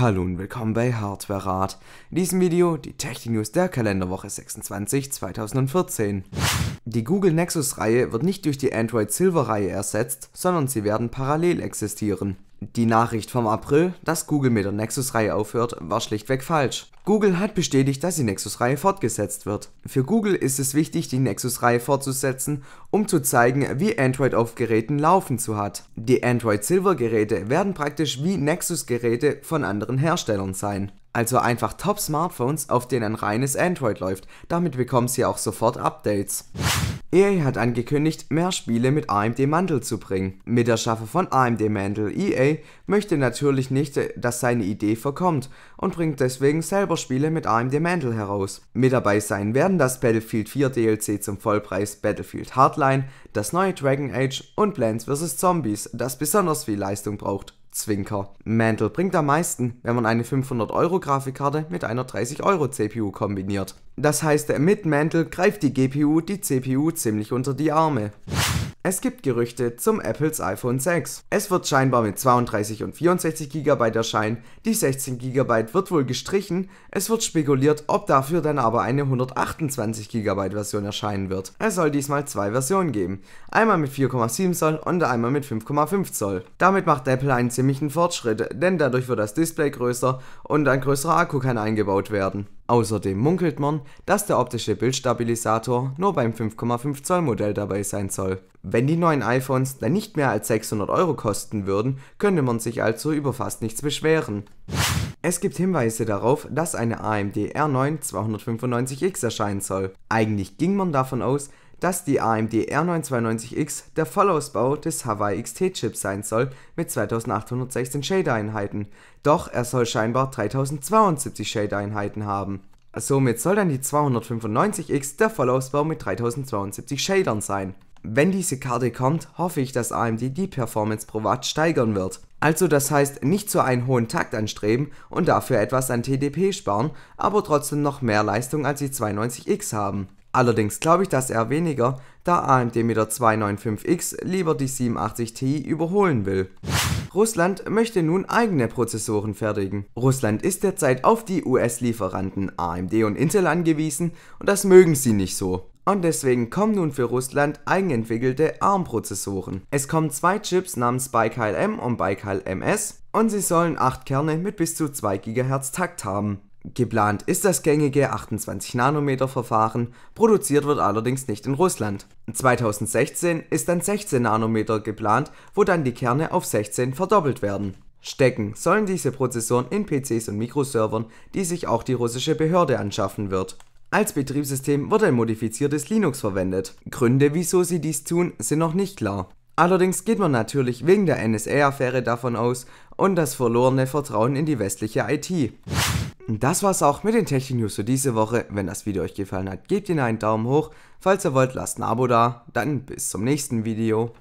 Hallo und willkommen bei Hardware Rat. In diesem Video die Tech News der Kalenderwoche 26 2014. Die Google Nexus Reihe wird nicht durch die Android Silver Reihe ersetzt, sondern sie werden parallel existieren. Die Nachricht vom April, dass Google mit der Nexus-Reihe aufhört, war schlichtweg falsch. Google hat bestätigt, dass die Nexus-Reihe fortgesetzt wird. Für Google ist es wichtig, die Nexus-Reihe fortzusetzen, um zu zeigen, wie Android auf Geräten laufen zu hat. Die Android Silver-Geräte werden praktisch wie Nexus-Geräte von anderen Herstellern sein. Also einfach Top-Smartphones, auf denen ein reines Android läuft. Damit bekommen sie auch sofort Updates. EA hat angekündigt, mehr Spiele mit AMD Mantel zu bringen. Mit der Schaffe von AMD Mantel EA möchte natürlich nicht, dass seine Idee verkommt und bringt deswegen selber Spiele mit AMD Mantel heraus. Mit dabei sein werden das Battlefield 4 DLC zum Vollpreis Battlefield Hardline, das neue Dragon Age und Plants vs. Zombies, das besonders viel Leistung braucht. Zwinker. Mantle bringt am meisten, wenn man eine 500-Euro-Grafikkarte mit einer 30-Euro-CPU kombiniert. Das heißt, mit Mantle greift die GPU die CPU ziemlich unter die Arme. Es gibt Gerüchte zum Apples iPhone 6. Es wird scheinbar mit 32 und 64 GB erscheinen, die 16 GB wird wohl gestrichen, es wird spekuliert, ob dafür dann aber eine 128 GB Version erscheinen wird. Es soll diesmal zwei Versionen geben, einmal mit 4,7 Zoll und einmal mit 5,5 Zoll. Damit macht Apple einen ziemlichen Fortschritt, denn dadurch wird das Display größer und ein größerer Akku kann eingebaut werden. Außerdem munkelt man, dass der optische Bildstabilisator nur beim 5,5 Zoll Modell dabei sein soll. Wenn die neuen iPhones dann nicht mehr als 600 Euro kosten würden, könnte man sich also über fast nichts beschweren. Es gibt Hinweise darauf, dass eine AMD R9 295X erscheinen soll. Eigentlich ging man davon aus, dass die AMD R992X der Vollausbau des Hawaii XT-Chips sein soll mit 2816 Shader-Einheiten, doch er soll scheinbar 3072 Shader-Einheiten haben. Somit soll dann die 295X der Vollausbau mit 3072 Shadern sein. Wenn diese Karte kommt, hoffe ich, dass AMD die Performance pro Watt steigern wird. Also das heißt, nicht so einen hohen Takt anstreben und dafür etwas an TDP sparen, aber trotzdem noch mehr Leistung als die 92X haben. Allerdings glaube ich dass er weniger, da AMD mit der 295X lieber die 87 Ti überholen will. Russland möchte nun eigene Prozessoren fertigen. Russland ist derzeit auf die US-Lieferanten AMD und Intel angewiesen und das mögen sie nicht so. Und deswegen kommen nun für Russland eigenentwickelte ARM-Prozessoren. Es kommen zwei Chips namens Baikal M und Baikal MS und sie sollen 8 Kerne mit bis zu 2 GHz Takt haben. Geplant ist das gängige 28 nanometer verfahren produziert wird allerdings nicht in Russland. 2016 ist dann 16 nanometer geplant, wo dann die Kerne auf 16 verdoppelt werden. Stecken sollen diese Prozessoren in PCs und Mikroservern, die sich auch die russische Behörde anschaffen wird. Als Betriebssystem wird ein modifiziertes Linux verwendet. Gründe, wieso sie dies tun, sind noch nicht klar. Allerdings geht man natürlich wegen der NSA-Affäre davon aus und das verlorene Vertrauen in die westliche IT. Und das war's auch mit den Technik News für diese Woche. Wenn das Video euch gefallen hat, gebt ihnen einen Daumen hoch. Falls ihr wollt, lasst ein Abo da. Dann bis zum nächsten Video.